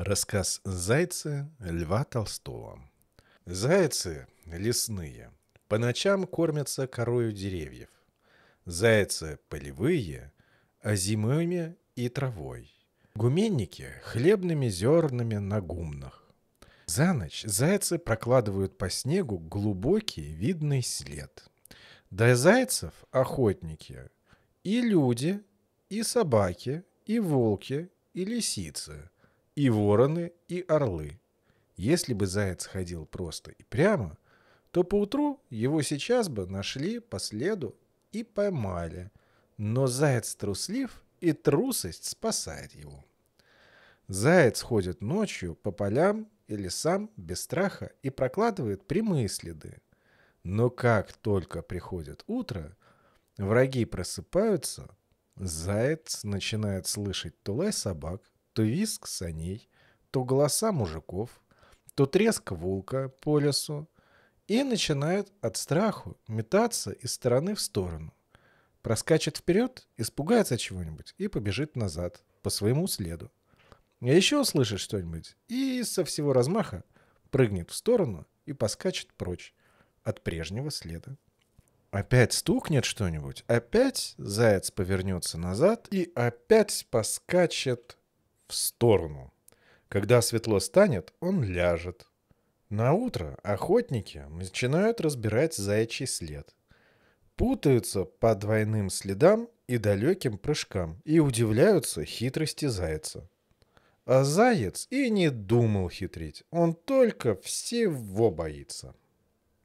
Рассказ зайца Льва Толстого. Зайцы лесные по ночам кормятся корою деревьев. Зайцы полевые, а зимами и травой. Гуменники – хлебными зернами на гумнах. За ночь зайцы прокладывают по снегу глубокий видный след. До зайцев – охотники. И люди, и собаки, и волки, и лисицы – и вороны, и орлы. Если бы заяц ходил просто и прямо, то поутру его сейчас бы нашли по следу и поймали. Но заяц труслив, и трусость спасает его. Заяц ходит ночью по полям и лесам без страха и прокладывает прямые следы. Но как только приходит утро, враги просыпаются, заяц начинает слышать тулай собак, то визг саней, то голоса мужиков, то треск волка по лесу, и начинает от страху метаться из стороны в сторону. Проскачет вперед, испугается чего-нибудь и побежит назад по своему следу. А еще услышит что-нибудь и со всего размаха прыгнет в сторону и поскачет прочь от прежнего следа. Опять стукнет что-нибудь, опять заяц повернется назад и опять поскачет в сторону. Когда светло станет, он ляжет. На утро охотники начинают разбирать заячий след. Путаются по двойным следам и далеким прыжкам и удивляются хитрости зайца. А заяц и не думал хитрить, он только всего боится.